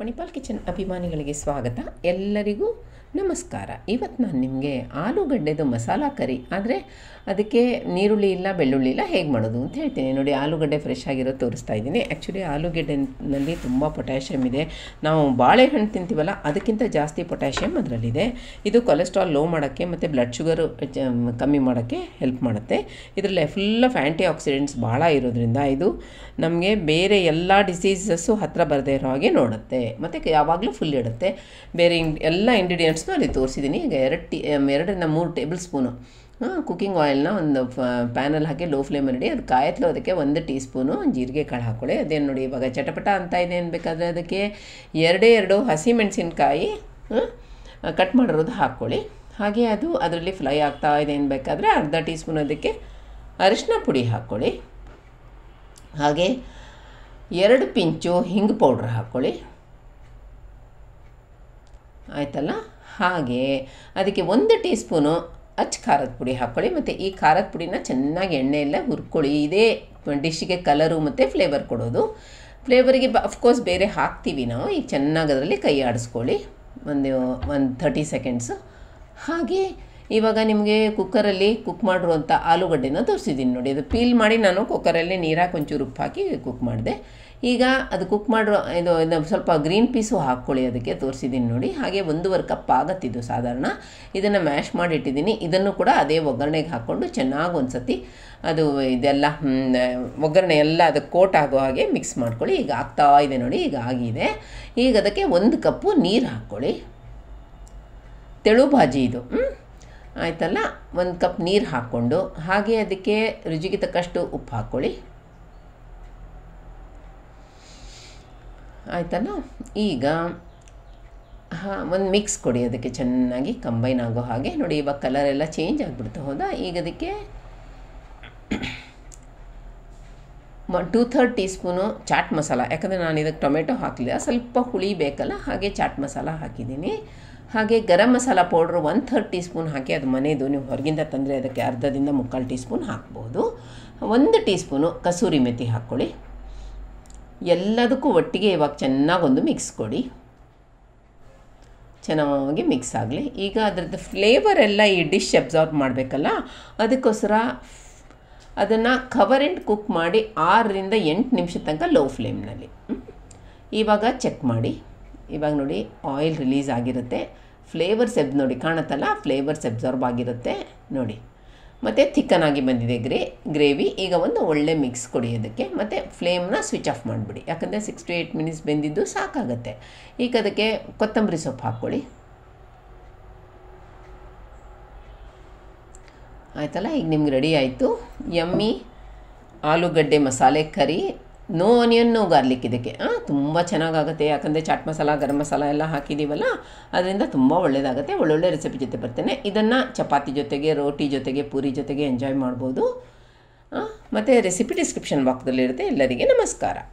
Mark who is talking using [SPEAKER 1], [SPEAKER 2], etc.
[SPEAKER 1] Manipal kitchen ಅಭಿಮಾನಿಗಳಿಗೆ ಸ್ವಾಗತ ಎಲ್ಲರಿಗೂ ನಮಸ್ಕಾರ ಇವತ್ತು ನಾನು ನಿಮಗೆ ಆಲೂಗಡ್ಡೆದು ಮಸಾಲ ಕರಿ ಆದರೆ ಅದಕ್ಕೆ ನೀರುಳ್ಳಿ ಇಲ್ಲ ಬೆಳ್ಳುಳ್ಳಿ ಇಲ್ಲ ಹೇಗೆ ಮಾಡೋದು ಅಂತ ಹೇಳ್ತೀನಿ ನೋಡಿ ಆಲೂಗಡ್ಡೆ ಫ್ರೆಶ್ ಆಗಿರೋ ತೋರಿಸ್ತಾ ಇದ್ದೀನಿ ಆ್ಯಕ್ಚುಲಿ ಆಲೂಗಡ್ಡೆನಲ್ಲಿ ತುಂಬ ಪೊಟ್ಯಾಷಿಯಮ್ ಇದೆ ನಾವು ಬಾಳೆಹಣ್ಣು ತಿಂತೀವಲ್ಲ ಅದಕ್ಕಿಂತ ಜಾಸ್ತಿ ಪೊಟ್ಯಾಷಿಯಮ್ ಅದರಲ್ಲಿದೆ ಇದು ಕೊಲೆಸ್ಟ್ರಾಲ್ ಲೋ ಮಾಡೋಕ್ಕೆ ಮತ್ತು ಬ್ಲಡ್ ಶುಗರ್ ಕಮ್ಮಿ ಮಾಡೋಕ್ಕೆ ಹೆಲ್ಪ್ ಮಾಡುತ್ತೆ ಇದರಲ್ಲಿ ಫುಲ್ ಆಫ್ ಆ್ಯಂಟಿ ಆಕ್ಸಿಡೆಂಟ್ಸ್ ಭಾಳ ಇರೋದ್ರಿಂದ ಇದು ನಮಗೆ ಬೇರೆ ಎಲ್ಲ ಡಿಸೀಸಸ್ಸು ಹತ್ತಿರ ಬರದೇ ಇರೋ ಹಾಗೆ ನೋಡುತ್ತೆ ಮತ್ತು ಯಾವಾಗಲೂ ಫುಲ್ ಇಡುತ್ತೆ ಬೇರೆ ಇಂಗ್ ಎಲ್ಲ ಇಂಗ್ರೀಡಿಯೆಂಟ್ಸ್ನೂ ಅಲ್ಲಿ ತೋರಿಸಿದ್ದೀನಿ ಈಗ ಎರಡು ಟಿ ಎರಡರಿಂದ ಮೂರು ಟೇಬಲ್ ಸ್ಪೂನು ಕುಕ್ಕಿಂಗ್ ಆಯಿಲ್ನ ಒಂದು ಪ್ಯಾನಲ್ಲಿ ಹಾಕಿ ಲೋ ಫ್ಲೇಮಲ್ಲಿ ಇಡಿ ಅದು ಕಾಯತ್ಲು ಅದಕ್ಕೆ ಒಂದು ಟೀ ಸ್ಪೂನು ಜೀರಿಗೆ ಕಾಳು ಹಾಕೊಳ್ಳಿ ಅದೇನು ನೋಡಿ ಇವಾಗ ಚಟಪಟ ಅಂತ ಇದೆ ಅನ್ಬೇಕಾದ್ರೆ ಅದಕ್ಕೆ ಎರಡೇ ಎರಡು ಹಸಿಮೆಣಸಿನ್ಕಾಯಿ ಕಟ್ ಮಾಡಿರೋದು ಹಾಕ್ಕೊಳ್ಳಿ ಹಾಗೆ ಅದು ಅದರಲ್ಲಿ ಫ್ಲೈ ಆಗ್ತಾ ಇದೆ ಅನ್ಬೇಕಾದ್ರೆ ಅರ್ಧ ಟೀ ಸ್ಪೂನ್ ಅದಕ್ಕೆ ಅರಿಶಿನ ಪುಡಿ ಹಾಕ್ಕೊಳ್ಳಿ ಹಾಗೆ ಎರಡು ಪಿಂಚು ಹಿಂಗ್ ಪೌಡ್ರ್ ಹಾಕ್ಕೊಳ್ಳಿ ಆಯಿತಲ್ಲ ಹಾಗೆ ಅದಕ್ಕೆ ಒಂದು ಟೀ ಸ್ಪೂನು ಅಚ್ಚು ಖಾರದ ಪುಡಿ ಹಾಕ್ಕೊಳ್ಳಿ ಮತ್ತು ಈ ಖಾರದ ಪುಡಿನ ಚೆನ್ನಾಗಿ ಎಣ್ಣೆಯಲ್ಲೇ ಹುರ್ಕೊಳ್ಳಿ ಇದೇ ಡಿಶ್ಶಿಗೆ ಕಲರು ಮತ್ತು ಫ್ಲೇವರ್ ಕೊಡೋದು ಫ್ಲೇವರಿಗೆ ಬ ಅಫ್ಕೋರ್ಸ್ ಬೇರೆ ಹಾಕ್ತೀವಿ ನಾವು ಈಗ ಚೆನ್ನಾಗಿ ಅದರಲ್ಲಿ ಕೈ ಆಡಿಸ್ಕೊಳ್ಳಿ ಒಂದು ಒಂದು ಥರ್ಟಿ ಸೆಕೆಂಡ್ಸು ಹಾಗೆ ಇವಾಗ ನಿಮಗೆ ಕುಕ್ಕರಲ್ಲಿ ಕುಕ್ ಮಾಡಿರುವಂಥ ಆಲೂಗಡ್ಡೆನ ತೋರಿಸಿದ್ದೀನಿ ನೋಡಿ ಅದು ಪೀಲ್ ಮಾಡಿ ನಾನು ಕುಕ್ಕರಲ್ಲಿ ನೀರಾಕಿ ಒಂಚೂರು ಉಪ್ಪು ಹಾಕಿ ಕುಕ್ ಮಾಡಿದೆ ಈಗ ಅದು ಕುಕ್ ಮಾಡಿರೋ ಇದು ಸ್ವಲ್ಪ ಗ್ರೀನ್ ಪೀಸು ಹಾಕ್ಕೊಳ್ಳಿ ಅದಕ್ಕೆ ತೋರಿಸಿದ್ದೀನಿ ನೋಡಿ ಹಾಗೆ ಒಂದೂವರೆ ಕಪ್ ಆಗತ್ತಿದ್ದು ಸಾಧಾರಣ ಇದನ್ನು ಮ್ಯಾಶ್ ಮಾಡಿಟ್ಟಿದ್ದೀನಿ ಇದನ್ನು ಕೂಡ ಅದೇ ಒಗ್ಗರಣೆಗೆ ಹಾಕ್ಕೊಂಡು ಚೆನ್ನಾಗಿ ಒಂದು ಸತಿ ಅದು ಇದೆಲ್ಲ ಒಗ್ಗರಣೆ ಎಲ್ಲ ಅದು ಕೋಟ್ ಆಗೋ ಹಾಗೆ ಮಿಕ್ಸ್ ಮಾಡ್ಕೊಳ್ಳಿ ಈಗ ಆಗ್ತಾ ಇದೆ ನೋಡಿ ಈಗ ಆಗಿದೆ ಈಗ ಅದಕ್ಕೆ ಒಂದು ಕಪ್ಪು ನೀರು ಹಾಕ್ಕೊಳ್ಳಿ ತೆಳು ಭಾಜಿ ಇದು ಆಯಿತಲ್ಲ ಒಂದು ಕಪ್ ನೀರು ಹಾಕ್ಕೊಂಡು ಹಾಗೆ ಅದಕ್ಕೆ ರುಚಿಗೆ ತಕ್ಕಷ್ಟು ಉಪ್ಪು ಹಾಕ್ಕೊಳ್ಳಿ ಆಯ್ತಲ್ಲ ಈಗ ಹಾಂ ಒಂದು ಮಿಕ್ಸ್ ಕೊಡಿ ಅದಕ್ಕೆ ಚೆನ್ನಾಗಿ ಕಂಬೈನ್ ಆಗೋ ಹಾಗೆ ನೋಡಿ ಇವಾಗ ಕಲರ್ ಎಲ್ಲ ಚೇಂಜ್ ಆಗಿಬಿಡ್ತಾ ಹೌದಾ ಈಗ ಅದಕ್ಕೆ ಮ two third teaspoon chaat masala ಯಾಕಂದರೆ ನಾನು ಇದಕ್ಕೆ ಟೊಮೆಟೊ ಹಾಕಲಿಲ್ಲ ಸ್ವಲ್ಪ ಹುಳಿ ಬೇಕಲ್ಲ ಹಾಗೆ ಚಾಟ್ ಮಸಾಲ ಹಾಕಿದ್ದೀನಿ ಹಾಗೆ garam masala powder one third teaspoon ಹಾಕಿ ಅದು ಮನೆಯದು ನೀವು ಹೊರಗಿಂದ ತಂದರೆ ಅದಕ್ಕೆ ಅರ್ಧದಿಂದ ಮುಕ್ಕಾಲು ಟೀ ಸ್ಪೂನ್ ಹಾಕ್ಬೋದು ಒಂದು ಟೀ ಸ್ಪೂನು ಕಸೂರಿ ಮೆಥಿ ಹಾಕ್ಕೊಳ್ಳಿ ಎಲ್ಲದಕ್ಕೂ ಒಟ್ಟಿಗೆ ಇವಾಗ ಚೆನ್ನಾಗೊಂದು ಮಿಕ್ಸ್ ಕೊಡಿ ಚೆನ್ನಾಗಿ ಮಿಕ್ಸ್ ಆಗಲಿ ಈಗ ಅದರದ್ದು ಫ್ಲೇವರ್ ಎಲ್ಲ ಈ ಡಿಶ್ ಅಬ್ಸಾರ್ಬ್ ಮಾಡಬೇಕಲ್ಲ ಅದಕ್ಕೋಸ್ಕರ ಅದನ್ನು ಕವರ್ ಎಂಡ್ ಕುಕ್ ಮಾಡಿ ಆರರಿಂದ ಎಂಟು ನಿಮಿಷ ತನಕ ಲೋ ಫ್ಲೇಮ್ನಲ್ಲಿ ಇವಾಗ ಚೆಕ್ ಮಾಡಿ ಇವಾಗ ನೋಡಿ ಆಯಿಲ್ ರಿಲೀಸ್ ಆಗಿರುತ್ತೆ ಫ್ಲೇವರ್ಸ್ ಎಬ್ ನೋಡಿ ಕಾಣುತ್ತಲ್ಲ ಫ್ಲೇವರ್ಸ್ ಎಬ್ಸರ್ಬ್ ಆಗಿರುತ್ತೆ ನೋಡಿ ಮತ್ತು ಆಗಿ ಬಂದಿದೆ ಗ್ರೇ ಗ್ರೇವಿ ಈಗ ಒಂದು ಒಳ್ಳೆ ಮಿಕ್ಸ್ ಕೊಡಿ ಅದಕ್ಕೆ ಮತ್ತು ಫ್ಲೇಮ್ನ ಸ್ವಿಚ್ ಆಫ್ ಮಾಡಿಬಿಡಿ ಯಾಕಂದರೆ ಸಿಕ್ಸ್ ಟು ಏಯ್ಟ್ ಮಿನಿಟ್ಸ್ ಬೆಂದಿದ್ದು ಸಾಕಾಗುತ್ತೆ ಈಗ ಅದಕ್ಕೆ ಕೊತ್ತಂಬರಿ ಸೊಪ್ಪು ಹಾಕ್ಕೊಳ್ಳಿ ಆಯ್ತಲ್ಲ ಈಗ ನಿಮ್ಗೆ ರೆಡಿ ಆಯಿತು ಎಮ್ಮಿ ಆಲೂಗಡ್ಡೆ ಮಸಾಲೆ curry no onion no garlic ಇದಕ್ಕೆ ತುಂಬ ಚೆನ್ನಾಗಾಗುತ್ತೆ ಯಾಕಂದರೆ ಚಾಟ್ ಮಸಾಲ ಗರಂ ಮಸಾಲ ಎಲ್ಲ ಹಾಕಿದ್ದೀವಲ್ಲ ಅದರಿಂದ ತುಂಬ ಒಳ್ಳೆಯದಾಗುತ್ತೆ ಒಳ್ಳೊಳ್ಳೆ ರೆಸಿಪಿ ಜೊತೆ ಬರ್ತೇನೆ ಇದನ್ನು ಚಪಾತಿ ಜೊತೆಗೆ ರೋಟಿ ಜೊತೆಗೆ ಪೂರಿ ಜೊತೆಗೆ ಎಂಜಾಯ್ ಮಾಡ್ಬೋದು ಮತ್ತು ರೆಸಿಪಿ ಡಿಸ್ಕ್ರಿಪ್ಷನ್ ಬಾಕ್ಸ್ದಲ್ಲಿರುತ್ತೆ ಎಲ್ಲರಿಗೆ ನಮಸ್ಕಾರ